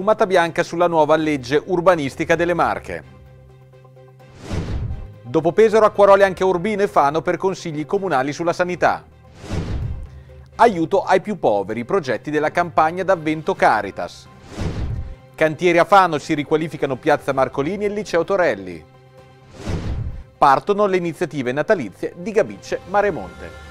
fumata bianca sulla nuova legge urbanistica delle Marche. Dopo Pesaro a anche Urbino e Fano per consigli comunali sulla sanità. Aiuto ai più poveri, progetti della campagna d'avvento Caritas. Cantieri a Fano si riqualificano Piazza Marcolini e Liceo Torelli. Partono le iniziative natalizie di Gabicce Maremonte.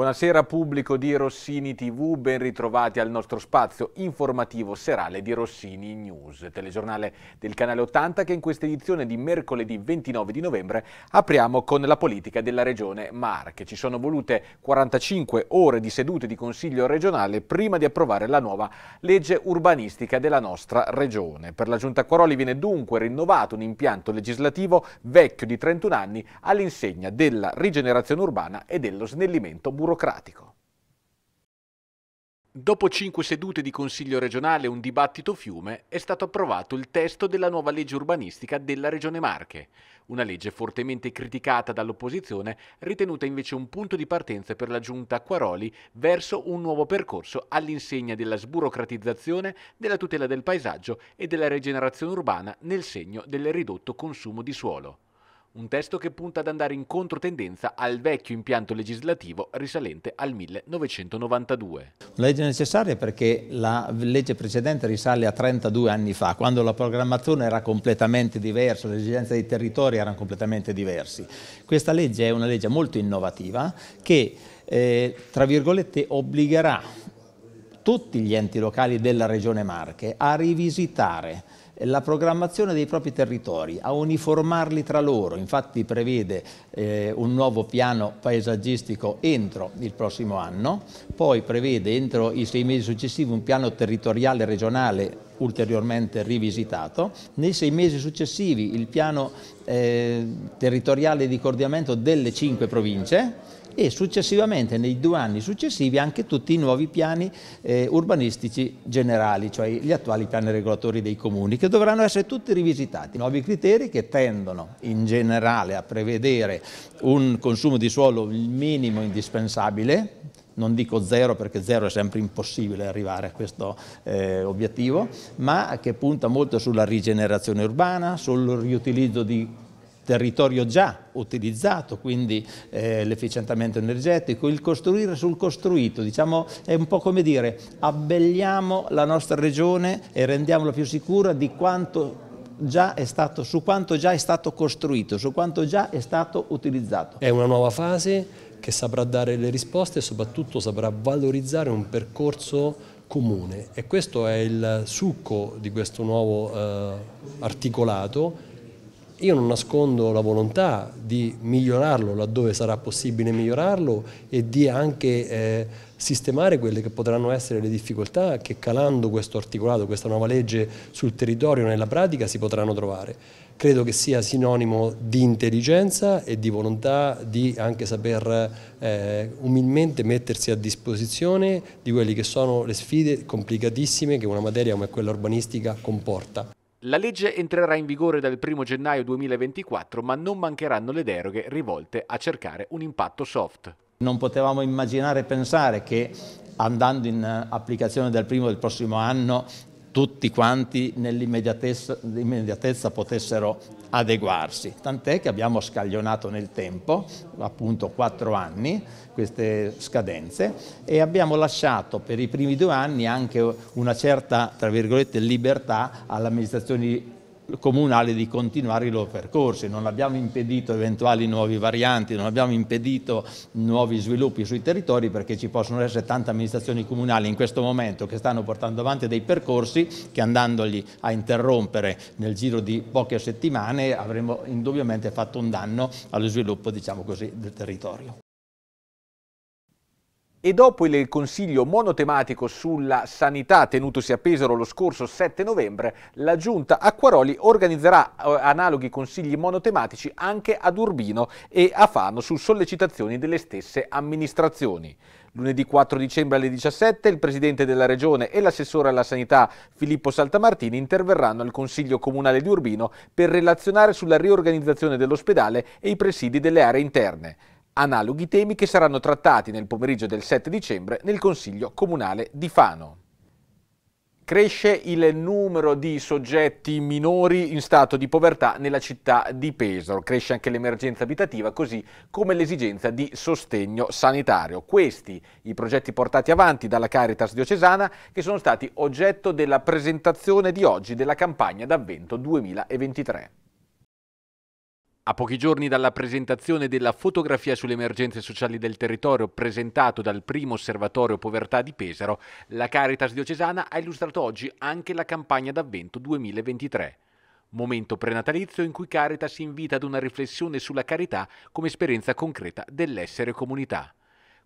Buonasera pubblico di Rossini TV, ben ritrovati al nostro spazio informativo serale di Rossini News, telegiornale del canale 80 che in questa edizione di mercoledì 29 di novembre apriamo con la politica della regione Marche. Ci sono volute 45 ore di sedute di consiglio regionale prima di approvare la nuova legge urbanistica della nostra regione. Per la Giunta Quaroli viene dunque rinnovato un impianto legislativo vecchio di 31 anni all'insegna della rigenerazione urbana e dello snellimento burocratico burocratico. Dopo cinque sedute di Consiglio regionale e un dibattito fiume, è stato approvato il testo della nuova legge urbanistica della Regione Marche, una legge fortemente criticata dall'opposizione, ritenuta invece un punto di partenza per la giunta Acquaroli verso un nuovo percorso all'insegna della sburocratizzazione, della tutela del paesaggio e della rigenerazione urbana nel segno del ridotto consumo di suolo un testo che punta ad andare in controtendenza al vecchio impianto legislativo risalente al 1992. Una legge necessaria perché la legge precedente risale a 32 anni fa, quando la programmazione era completamente diversa, le esigenze dei territori erano completamente diversi. Questa legge è una legge molto innovativa che, eh, tra virgolette, obbligherà tutti gli enti locali della Regione Marche a rivisitare la programmazione dei propri territori, a uniformarli tra loro, infatti prevede eh, un nuovo piano paesaggistico entro il prossimo anno, poi prevede entro i sei mesi successivi un piano territoriale regionale ulteriormente rivisitato, nei sei mesi successivi il piano eh, territoriale di coordinamento delle cinque province, e successivamente nei due anni successivi anche tutti i nuovi piani eh, urbanistici generali, cioè gli attuali piani regolatori dei comuni, che dovranno essere tutti rivisitati. Nuovi criteri che tendono in generale a prevedere un consumo di suolo minimo indispensabile, non dico zero perché zero è sempre impossibile arrivare a questo eh, obiettivo, ma che punta molto sulla rigenerazione urbana, sul riutilizzo di territorio già utilizzato, quindi eh, l'efficientamento energetico, il costruire sul costruito, diciamo è un po' come dire abbelliamo la nostra regione e rendiamola più sicura di quanto già è stato, su quanto già è stato costruito, su quanto già è stato utilizzato. È una nuova fase che saprà dare le risposte e soprattutto saprà valorizzare un percorso comune e questo è il succo di questo nuovo eh, articolato io non nascondo la volontà di migliorarlo laddove sarà possibile migliorarlo e di anche eh, sistemare quelle che potranno essere le difficoltà che calando questo articolato, questa nuova legge sul territorio nella pratica si potranno trovare. Credo che sia sinonimo di intelligenza e di volontà di anche saper eh, umilmente mettersi a disposizione di quelle che sono le sfide complicatissime che una materia come quella urbanistica comporta. La legge entrerà in vigore dal 1 gennaio 2024, ma non mancheranno le deroghe rivolte a cercare un impatto soft. Non potevamo immaginare e pensare che andando in eh, applicazione dal primo del prossimo anno tutti quanti nell'immediatezza potessero adeguarsi, tant'è che abbiamo scaglionato nel tempo, appunto quattro anni, queste scadenze e abbiamo lasciato per i primi due anni anche una certa, libertà alle amministrazioni comunale di continuare i loro percorsi, non abbiamo impedito eventuali nuove varianti, non abbiamo impedito nuovi sviluppi sui territori perché ci possono essere tante amministrazioni comunali in questo momento che stanno portando avanti dei percorsi che andandoli a interrompere nel giro di poche settimane avremmo indubbiamente fatto un danno allo sviluppo diciamo così, del territorio. E dopo il consiglio monotematico sulla sanità tenutosi a Pesaro lo scorso 7 novembre, la giunta Acquaroli organizzerà eh, analoghi consigli monotematici anche ad Urbino e a Fano su sollecitazioni delle stesse amministrazioni. Lunedì 4 dicembre alle 17 il Presidente della Regione e l'assessore alla Sanità Filippo Saltamartini interverranno al Consiglio Comunale di Urbino per relazionare sulla riorganizzazione dell'ospedale e i presidi delle aree interne analoghi temi che saranno trattati nel pomeriggio del 7 dicembre nel Consiglio Comunale di Fano. Cresce il numero di soggetti minori in stato di povertà nella città di Pesaro, cresce anche l'emergenza abitativa così come l'esigenza di sostegno sanitario. Questi i progetti portati avanti dalla Caritas diocesana che sono stati oggetto della presentazione di oggi della campagna d'avvento 2023. A pochi giorni dalla presentazione della fotografia sulle emergenze sociali del territorio presentato dal primo osservatorio povertà di Pesaro, la Caritas diocesana ha illustrato oggi anche la campagna d'avvento 2023. Momento prenatalizio in cui Caritas invita ad una riflessione sulla carità come esperienza concreta dell'essere comunità.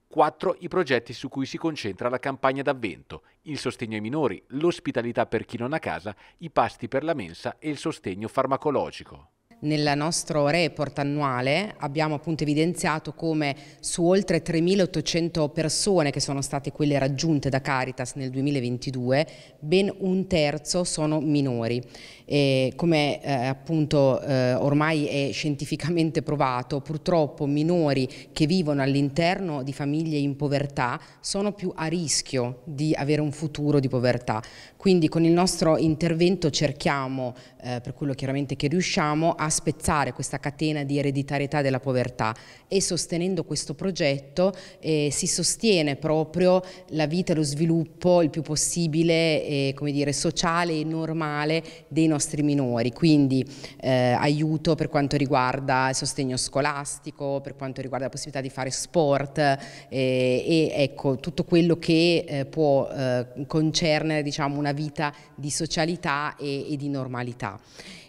Quattro i progetti su cui si concentra la campagna d'avvento, il sostegno ai minori, l'ospitalità per chi non ha casa, i pasti per la mensa e il sostegno farmacologico. Nel nostro report annuale abbiamo appunto evidenziato come su oltre 3.800 persone che sono state quelle raggiunte da Caritas nel 2022, ben un terzo sono minori. E come eh, appunto eh, ormai è scientificamente provato, purtroppo minori che vivono all'interno di famiglie in povertà sono più a rischio di avere un futuro di povertà. Quindi con il nostro intervento cerchiamo, eh, per quello chiaramente che riusciamo, a spezzare questa catena di ereditarietà della povertà e sostenendo questo progetto eh, si sostiene proprio la vita e lo sviluppo il più possibile eh, dire, sociale e normale dei nostri minori, quindi eh, aiuto per quanto riguarda il sostegno scolastico, per quanto riguarda la possibilità di fare sport eh, e ecco, tutto quello che eh, può eh, concernere diciamo, una vita di socialità e, e di normalità.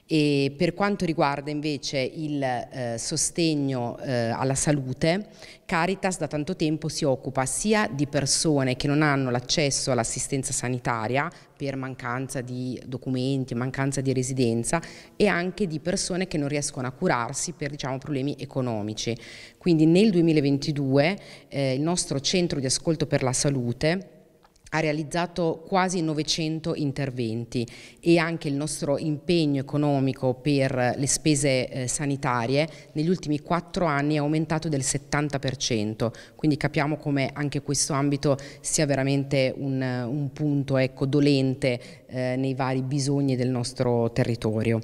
E per quanto riguarda invece il eh, sostegno eh, alla salute, Caritas da tanto tempo si occupa sia di persone che non hanno l'accesso all'assistenza sanitaria per mancanza di documenti, mancanza di residenza e anche di persone che non riescono a curarsi per diciamo, problemi economici. Quindi nel 2022 eh, il nostro centro di ascolto per la salute ha realizzato quasi 900 interventi e anche il nostro impegno economico per le spese eh, sanitarie negli ultimi quattro anni è aumentato del 70%, quindi capiamo come anche questo ambito sia veramente un, un punto ecco, dolente eh, nei vari bisogni del nostro territorio.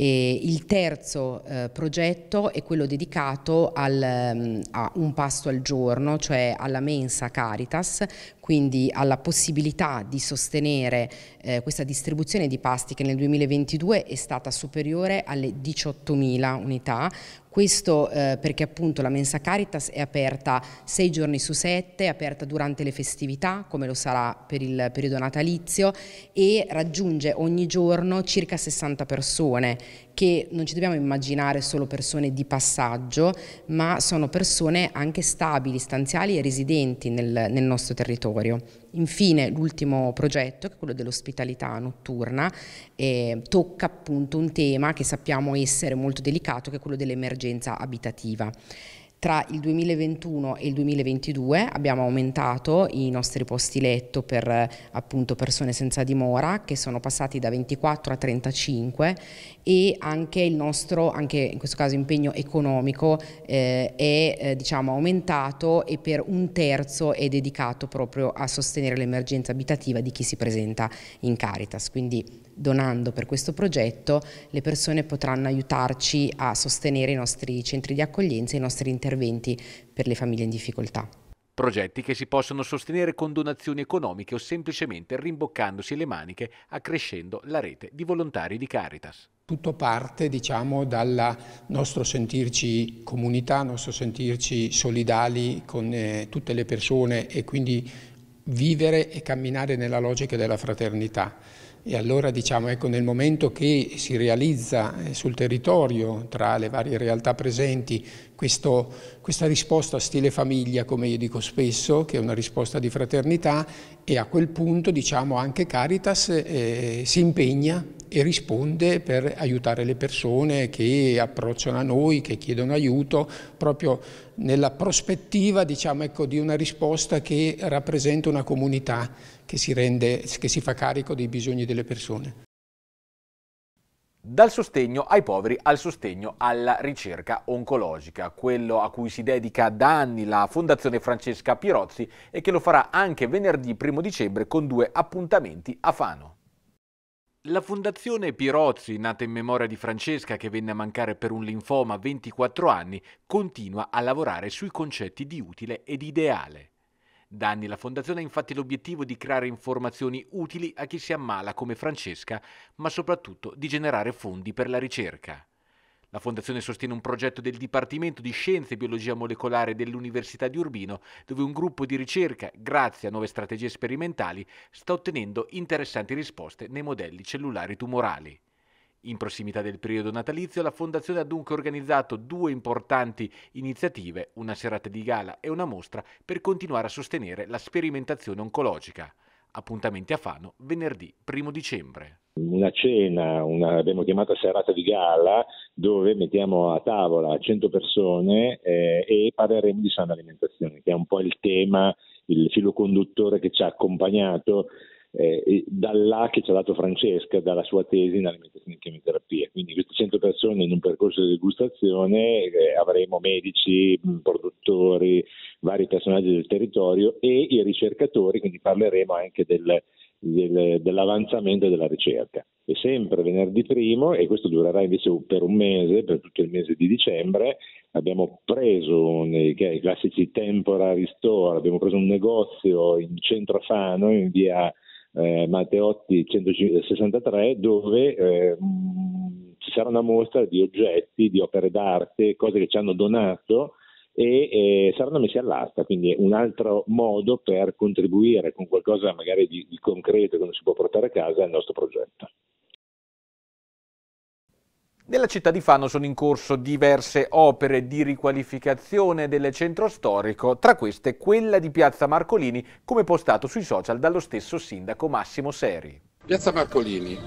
E il terzo eh, progetto è quello dedicato al, mm, a un pasto al giorno, cioè alla mensa Caritas, quindi alla possibilità di sostenere eh, questa distribuzione di pasti che nel 2022 è stata superiore alle 18.000 unità, questo eh, perché appunto la mensa Caritas è aperta sei giorni su sette, è aperta durante le festività, come lo sarà per il periodo natalizio, e raggiunge ogni giorno circa 60 persone che non ci dobbiamo immaginare solo persone di passaggio, ma sono persone anche stabili, stanziali e residenti nel, nel nostro territorio. Infine l'ultimo progetto, che è quello dell'ospitalità notturna, eh, tocca appunto un tema che sappiamo essere molto delicato, che è quello dell'emergenza abitativa. Tra il 2021 e il 2022 abbiamo aumentato i nostri posti letto per appunto, persone senza dimora che sono passati da 24 a 35 e anche il nostro, anche in questo caso impegno economico, eh, è eh, diciamo, aumentato e per un terzo è dedicato proprio a sostenere l'emergenza abitativa di chi si presenta in Caritas. Quindi donando per questo progetto le persone potranno aiutarci a sostenere i nostri centri di accoglienza e i nostri interventi per le famiglie in difficoltà. Progetti che si possono sostenere con donazioni economiche o semplicemente rimboccandosi le maniche, accrescendo la rete di volontari di Caritas. Tutto parte diciamo, dal nostro sentirci comunità, nostro sentirci solidali con eh, tutte le persone e quindi vivere e camminare nella logica della fraternità. E allora diciamo, ecco, nel momento che si realizza eh, sul territorio, tra le varie realtà presenti, questo, questa risposta a stile famiglia, come io dico spesso, che è una risposta di fraternità, e a quel punto diciamo, anche Caritas eh, si impegna e risponde per aiutare le persone che approcciano a noi, che chiedono aiuto, proprio nella prospettiva diciamo, ecco, di una risposta che rappresenta una comunità che si, rende, che si fa carico dei bisogni delle persone dal sostegno ai poveri al sostegno alla ricerca oncologica, quello a cui si dedica da anni la Fondazione Francesca Pirozzi e che lo farà anche venerdì 1 dicembre con due appuntamenti a Fano. La Fondazione Pirozzi, nata in memoria di Francesca che venne a mancare per un linfoma a 24 anni, continua a lavorare sui concetti di utile ed ideale. Da anni la Fondazione ha infatti l'obiettivo di creare informazioni utili a chi si ammala come Francesca, ma soprattutto di generare fondi per la ricerca. La Fondazione sostiene un progetto del Dipartimento di Scienze e Biologia Molecolare dell'Università di Urbino, dove un gruppo di ricerca, grazie a nuove strategie sperimentali, sta ottenendo interessanti risposte nei modelli cellulari tumorali. In prossimità del periodo natalizio la Fondazione ha dunque organizzato due importanti iniziative, una serata di gala e una mostra per continuare a sostenere la sperimentazione oncologica. Appuntamenti a Fano venerdì 1 dicembre. Una cena, una, abbiamo chiamata serata di gala, dove mettiamo a tavola 100 persone eh, e parleremo di sana alimentazione, che è un po' il tema, il filo conduttore che ci ha accompagnato eh, dall'A che ci ha dato Francesca, dalla sua tesi in alimentazione e chemioterapia. Quindi queste 100 persone in un percorso di degustazione eh, avremo medici, produttori, vari personaggi del territorio e i ricercatori, quindi parleremo anche del, del, dell'avanzamento della ricerca. E sempre venerdì primo, e questo durerà invece per un mese, per tutto il mese di dicembre, abbiamo preso nei, eh, i classici temporary store, abbiamo preso un negozio in centro Fano, in via eh, Matteotti 163 dove eh, ci sarà una mostra di oggetti, di opere d'arte, cose che ci hanno donato e eh, saranno messi all'asta, quindi un altro modo per contribuire con qualcosa magari di, di concreto che non si può portare a casa al nostro progetto. Nella città di Fano sono in corso diverse opere di riqualificazione del centro storico, tra queste quella di Piazza Marcolini, come postato sui social dallo stesso sindaco Massimo Seri. Piazza Marcolini,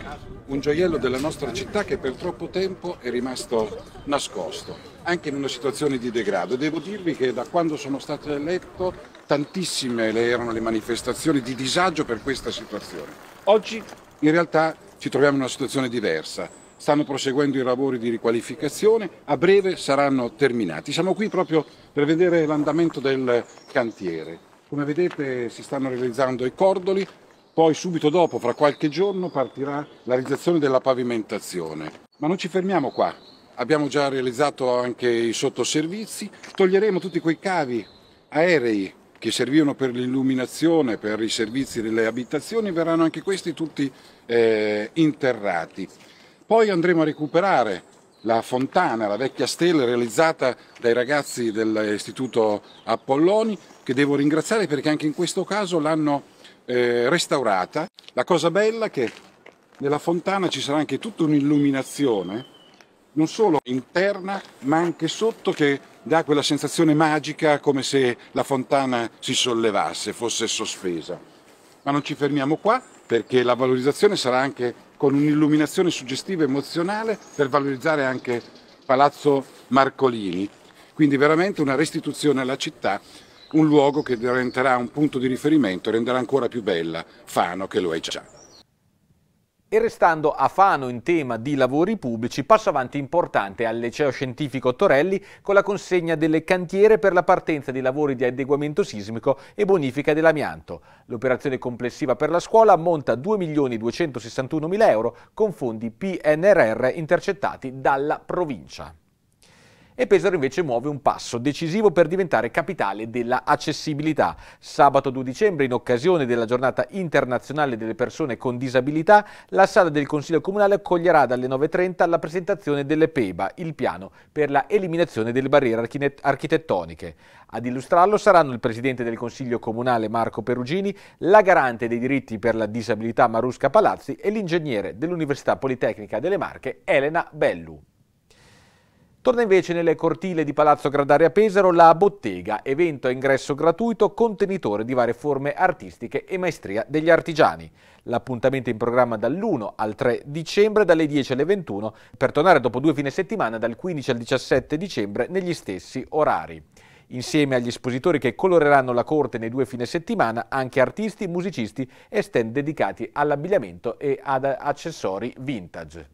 un gioiello della nostra città che per troppo tempo è rimasto nascosto, anche in una situazione di degrado. Devo dirvi che da quando sono stato eletto tantissime le erano le manifestazioni di disagio per questa situazione. Oggi in realtà ci troviamo in una situazione diversa stanno proseguendo i lavori di riqualificazione, a breve saranno terminati. Siamo qui proprio per vedere l'andamento del cantiere. Come vedete si stanno realizzando i cordoli, poi subito dopo, fra qualche giorno, partirà la realizzazione della pavimentazione. Ma non ci fermiamo qua, abbiamo già realizzato anche i sottoservizi, toglieremo tutti quei cavi aerei che servivano per l'illuminazione, per i servizi delle abitazioni, verranno anche questi tutti eh, interrati. Poi andremo a recuperare la fontana, la vecchia stella realizzata dai ragazzi dell'Istituto Apolloni, che devo ringraziare perché anche in questo caso l'hanno eh, restaurata. La cosa bella è che nella fontana ci sarà anche tutta un'illuminazione, non solo interna ma anche sotto che dà quella sensazione magica come se la fontana si sollevasse, fosse sospesa. Ma non ci fermiamo qua perché la valorizzazione sarà anche con un'illuminazione suggestiva e emozionale per valorizzare anche Palazzo Marcolini. Quindi veramente una restituzione alla città, un luogo che diventerà un punto di riferimento e renderà ancora più bella Fano che lo è già. E restando a Fano in tema di lavori pubblici, passo avanti importante al liceo scientifico Torelli con la consegna delle cantiere per la partenza dei lavori di adeguamento sismico e bonifica dell'amianto. L'operazione complessiva per la scuola ammonta a 2.261.000 euro con fondi PNRR intercettati dalla provincia e Pesaro invece muove un passo decisivo per diventare capitale della accessibilità. Sabato 2 dicembre, in occasione della giornata internazionale delle persone con disabilità, la sala del Consiglio Comunale accoglierà dalle 9.30 la presentazione delle PEBA, il piano per la eliminazione delle barriere architettoniche. Ad illustrarlo saranno il Presidente del Consiglio Comunale Marco Perugini, la garante dei diritti per la disabilità Marusca Palazzi e l'ingegnere dell'Università Politecnica delle Marche Elena Bellu. Torna invece nelle cortile di Palazzo Gradaria Pesaro la bottega, evento a ingresso gratuito, contenitore di varie forme artistiche e maestria degli artigiani. L'appuntamento è in programma dall'1 al 3 dicembre, dalle 10 alle 21, per tornare dopo due fine settimana dal 15 al 17 dicembre negli stessi orari. Insieme agli espositori che coloreranno la corte nei due fine settimana, anche artisti, musicisti e stand dedicati all'abbigliamento e ad accessori vintage.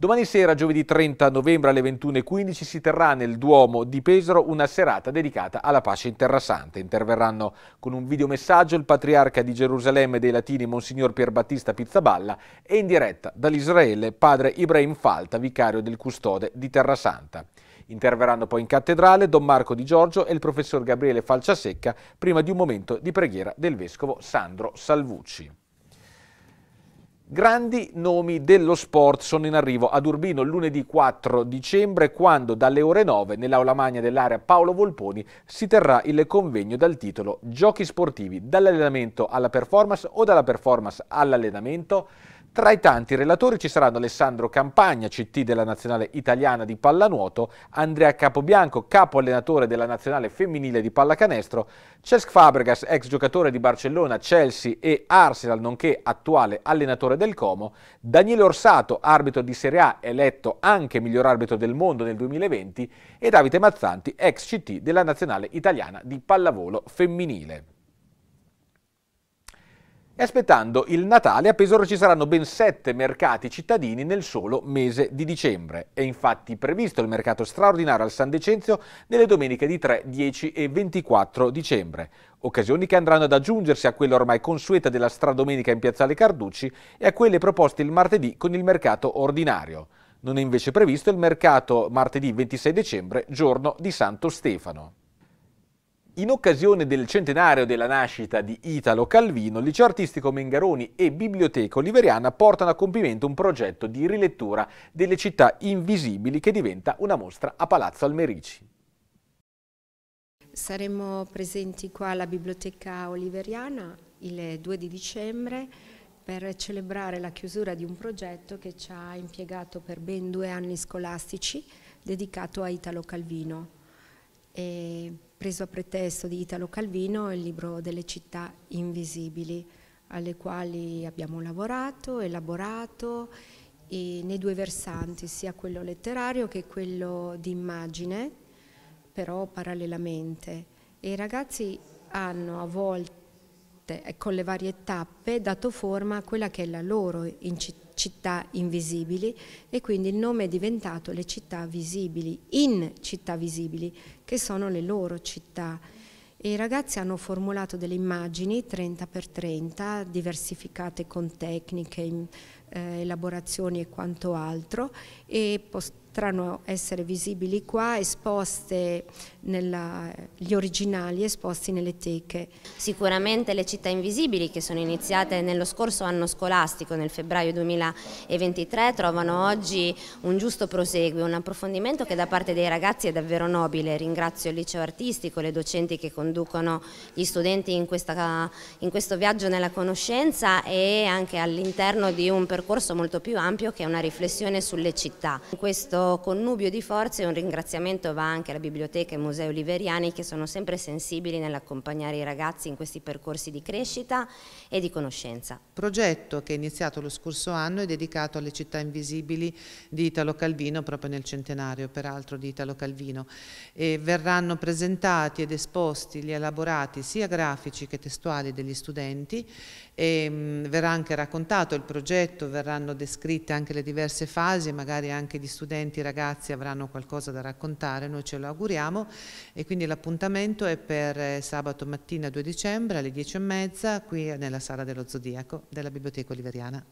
Domani sera, giovedì 30 novembre alle 21.15, si terrà nel Duomo di Pesaro una serata dedicata alla pace in Terra Santa. Interverranno con un videomessaggio il patriarca di Gerusalemme dei Latini, Monsignor Pierbattista Pizzaballa, e in diretta dall'Israele padre Ibrahim Falta, vicario del custode di Terra Santa. Interverranno poi in cattedrale Don Marco Di Giorgio e il professor Gabriele Falciasecca, prima di un momento di preghiera del vescovo Sandro Salvucci. Grandi nomi dello sport sono in arrivo ad Urbino lunedì 4 dicembre quando dalle ore 9 nell'aula magna dell'area Paolo Volponi si terrà il convegno dal titolo Giochi sportivi dall'allenamento alla performance o dalla performance all'allenamento tra i tanti relatori ci saranno Alessandro Campagna, CT della Nazionale Italiana di Pallanuoto, Andrea Capobianco, capo allenatore della Nazionale Femminile di Pallacanestro, Cesc Fabregas, ex giocatore di Barcellona, Chelsea e Arsenal, nonché attuale allenatore del Como, Daniele Orsato, arbitro di Serie A, eletto anche miglior arbitro del mondo nel 2020, e Davide Mazzanti, ex CT della Nazionale Italiana di Pallavolo Femminile. E aspettando il Natale, a Pesaro ci saranno ben sette mercati cittadini nel solo mese di dicembre. È infatti previsto il mercato straordinario al San Decenzio nelle domeniche di 3, 10 e 24 dicembre. Occasioni che andranno ad aggiungersi a quella ormai consueta della stradomenica in Piazzale Carducci e a quelle proposte il martedì con il mercato ordinario. Non è invece previsto il mercato martedì 26 dicembre, giorno di Santo Stefano. In occasione del centenario della nascita di Italo Calvino, il liceo artistico Mengaroni e Biblioteca Oliveriana portano a compimento un progetto di rilettura delle città invisibili che diventa una mostra a Palazzo Almerici. Saremo presenti qua alla Biblioteca Oliveriana il 2 di dicembre per celebrare la chiusura di un progetto che ci ha impiegato per ben due anni scolastici dedicato a Italo Calvino. E preso a pretesto di Italo Calvino il libro delle città invisibili alle quali abbiamo lavorato, elaborato nei due versanti, sia quello letterario che quello di immagine, però parallelamente. E i ragazzi hanno a volte, eh, con le varie tappe, dato forma a quella che è la loro in città città invisibili e quindi il nome è diventato le città visibili, in città visibili, che sono le loro città. E I ragazzi hanno formulato delle immagini 30x30, diversificate con tecniche, eh, elaborazioni e quanto altro, e potranno essere visibili qua, esposte nella, gli originali esposti nelle teche. Sicuramente le città invisibili che sono iniziate nello scorso anno scolastico, nel febbraio 2023, trovano oggi un giusto proseguo, un approfondimento che da parte dei ragazzi è davvero nobile. Ringrazio il liceo artistico, le docenti che conducono gli studenti in, questa, in questo viaggio nella conoscenza e anche all'interno di un percorso molto più ampio che è una riflessione sulle città. In questo connubio di forze un ringraziamento va anche alla biblioteca e musei oliveriani che sono sempre sensibili nell'accompagnare i ragazzi in questi percorsi di crescita e di conoscenza. Progetto che è iniziato lo scorso anno è dedicato alle città invisibili di Italo Calvino, proprio nel centenario peraltro di Italo Calvino. E verranno presentati ed esposti gli elaborati sia grafici che testuali degli studenti e verrà anche raccontato il progetto, verranno descritte anche le diverse fasi, magari anche gli studenti, i ragazzi avranno qualcosa da raccontare, noi ce lo auguriamo e quindi l'appuntamento è per eh, sabato mattina 2 dicembre alle 10.30 qui nella sala dello Zodiaco della Biblioteca Oliveriana.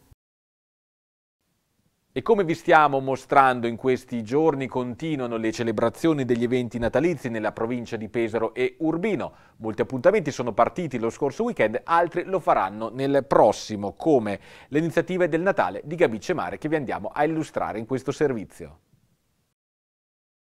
E come vi stiamo mostrando in questi giorni continuano le celebrazioni degli eventi natalizi nella provincia di Pesaro e Urbino. Molti appuntamenti sono partiti lo scorso weekend, altri lo faranno nel prossimo, come le iniziative del Natale di Gabice Mare che vi andiamo a illustrare in questo servizio.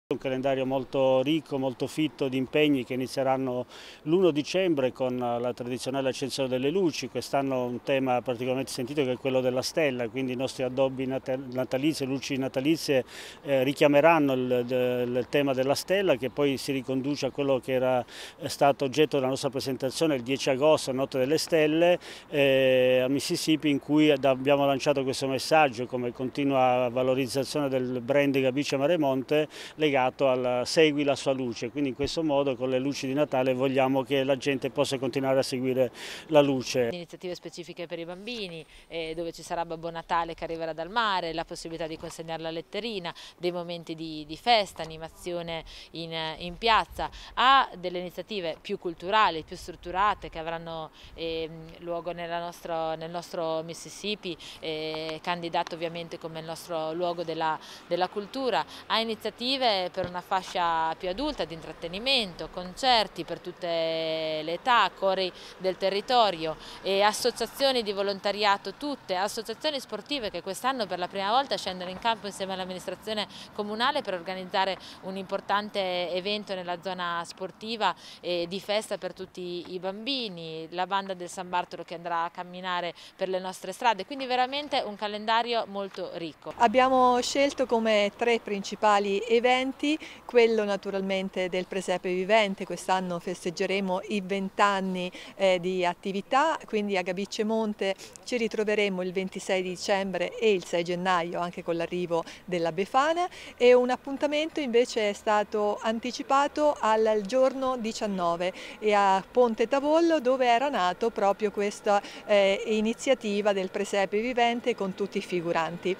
Un calendario molto ricco, molto fitto di impegni che inizieranno l'1 dicembre con la tradizionale accensione delle luci, quest'anno un tema particolarmente sentito che è quello della stella, quindi i nostri addobbi natalizi, luci natalizie eh, richiameranno il, il, tema della stella che poi si riconduce a quello che era eh, stato oggetto della nostra presentazione il 10 agosto, notte delle stelle, eh, a Mississippi in cui abbiamo lanciato questo messaggio come continua valorizzazione del brand Gabice Maremonte legato legato al segui la sua luce, quindi in questo modo con le luci di Natale vogliamo che la gente possa continuare a seguire la luce. Iniziative specifiche per i bambini, eh, dove ci sarà Babbo Natale che arriverà dal mare, la possibilità di consegnare la letterina, dei momenti di, di festa, animazione in, in, piazza, ha delle iniziative più culturali, più strutturate che avranno eh, luogo nostro, nel nostro Mississippi, eh, candidato ovviamente come il nostro luogo della, della cultura, ha iniziative per una fascia più adulta di intrattenimento, concerti per tutte le età, cori del territorio, e associazioni di volontariato tutte, associazioni sportive che quest'anno per la prima volta scendono in campo insieme all'amministrazione comunale per organizzare un importante evento nella zona sportiva e di festa per tutti i bambini, la banda del San Bartolo che andrà a camminare per le nostre strade, quindi veramente un calendario molto ricco. Abbiamo scelto come tre principali eventi eventi, quello naturalmente del presepe vivente, quest'anno festeggeremo i vent'anni eh, di attività, quindi a Gabicce Monte ci ritroveremo il 26 dicembre e il 6 gennaio anche con l'arrivo della Befana e un appuntamento invece è stato anticipato al giorno 19 e a Ponte Tavollo dove era nato proprio questa eh, iniziativa del presepe vivente con tutti i figuranti.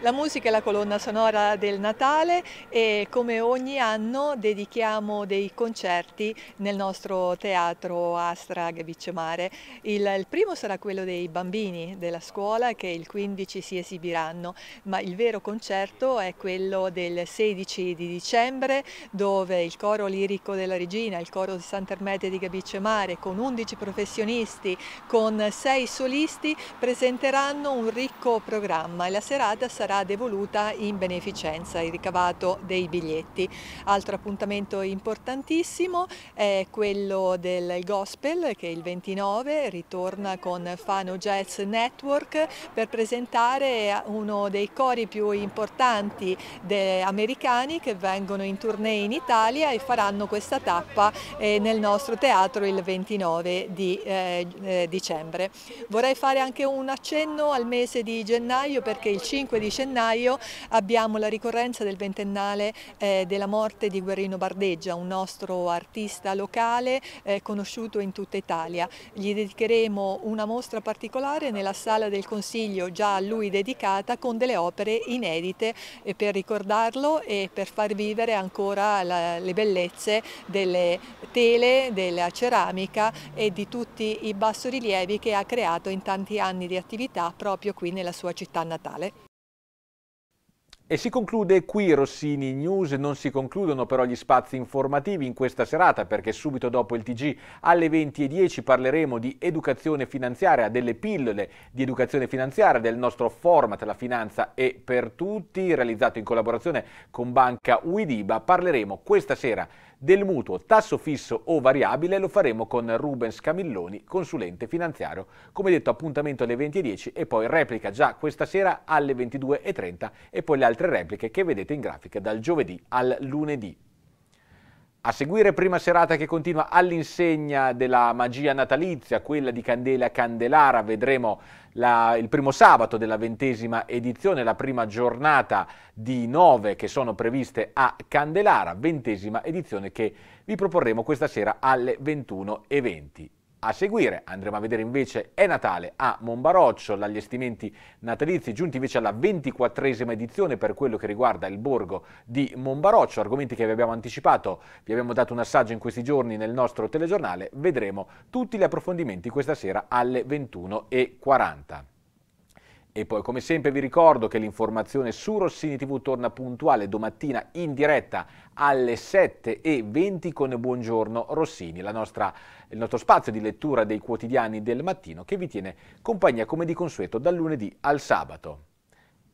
La musica è la colonna sonora del Natale e come ogni anno dedichiamo dei concerti nel nostro teatro Astra Vicemare. Il, il primo sarà quello dei bambini della scuola che il 15 si esibiranno, ma il vero concerto è quello del 16 di dicembre dove il coro lirico della Regina, il coro di Sant'Ermete di Gabicemare con 11 professionisti, con 6 solisti presenteranno un ricco programma e la serata sarà devoluta in beneficenza, il ricavato dei biglietti biglietti. Altro appuntamento importantissimo è quello del gospel che il 29 ritorna con Fano Jazz Network per presentare uno dei cori più importanti americani che vengono in tournée in Italia e faranno questa tappa eh, nel nostro teatro il 29 di eh, eh, dicembre. Vorrei fare anche un accenno al mese di gennaio perché il 5 di gennaio abbiamo la ricorrenza del ventennale eh, della morte di Guerrino Bardeggia, un nostro artista locale eh, conosciuto in tutta Italia. Gli dedicheremo una mostra particolare nella sala del Consiglio già a lui dedicata con delle opere inedite eh, per ricordarlo e per far vivere ancora la, le bellezze delle tele, della ceramica e di tutti i bassorilievi che ha creato in tanti anni di attività proprio qui nella sua città natale. E si conclude qui Rossini News, non si concludono però gli spazi informativi in questa serata perché subito dopo il TG alle 20.10 parleremo di educazione finanziaria, delle pillole di educazione finanziaria, del nostro format La Finanza è per tutti, realizzato in collaborazione con Banca Uidiba. Parleremo questa sera del mutuo tasso fisso o variabile lo faremo con Rubens Camilloni, consulente finanziario. Come detto appuntamento alle 20.10 e poi replica già questa sera alle 22.30 e poi le altre repliche che vedete in grafica dal giovedì al lunedì. A seguire prima serata che continua all'insegna della magia natalizia, quella di Candela Candelara, vedremo la, il primo sabato della ventesima edizione, la prima giornata di nove che sono previste a Candelara, ventesima edizione che vi proporremo questa sera alle 21.20. A seguire andremo a vedere invece È Natale a Monbaroccio, allestimenti natalizi giunti invece alla ventiquattresima edizione per quello che riguarda il borgo di Monbaroccio, argomenti che vi abbiamo anticipato, vi abbiamo dato un assaggio in questi giorni nel nostro telegiornale, vedremo tutti gli approfondimenti questa sera alle 21.40. E poi come sempre vi ricordo che l'informazione su Rossini TV torna puntuale domattina in diretta alle 7.20 con Buongiorno Rossini, nostra, il nostro spazio di lettura dei quotidiani del mattino che vi tiene compagnia come di consueto dal lunedì al sabato.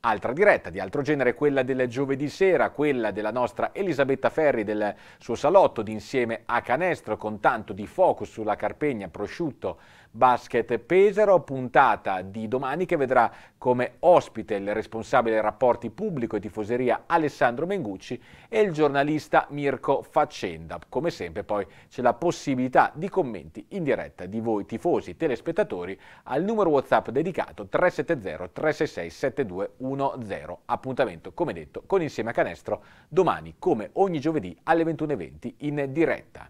Altra diretta di altro genere, quella del giovedì sera, quella della nostra Elisabetta Ferri del suo salotto di insieme a canestro con tanto di focus sulla carpegna, prosciutto, Basket Pesaro, puntata di domani che vedrà come ospite il responsabile rapporti pubblico e tifoseria Alessandro Mengucci e il giornalista Mirko Faccenda. Come sempre poi c'è la possibilità di commenti in diretta di voi tifosi telespettatori al numero WhatsApp dedicato 370 366 7210. Appuntamento come detto con Insieme a Canestro domani come ogni giovedì alle 21.20 in diretta.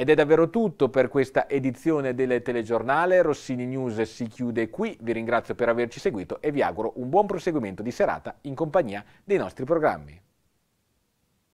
Ed è davvero tutto per questa edizione del telegiornale. Rossini News si chiude qui. Vi ringrazio per averci seguito e vi auguro un buon proseguimento di serata in compagnia dei nostri programmi.